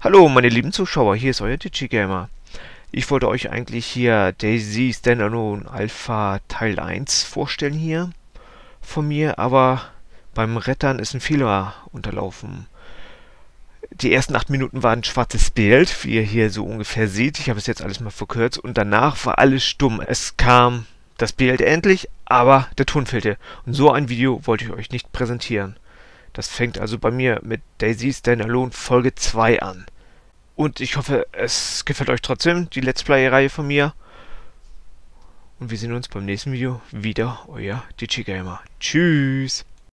Hallo meine lieben Zuschauer, hier ist euer DigiGamer. Ich wollte euch eigentlich hier Daisy Standalone Alpha Teil 1 vorstellen hier von mir, aber beim Rettern ist ein Fehler unterlaufen. Die ersten 8 Minuten waren ein schwarzes Bild, wie ihr hier so ungefähr seht. Ich habe es jetzt alles mal verkürzt und danach war alles stumm. Es kam das Bild endlich, aber der Ton fehlte. Und so ein Video wollte ich euch nicht präsentieren. Das fängt also bei mir mit Daisy Standalone Folge 2 an. Und ich hoffe, es gefällt euch trotzdem, die Let's Play-Reihe von mir. Und wir sehen uns beim nächsten Video wieder, euer DigiGamer. Tschüss!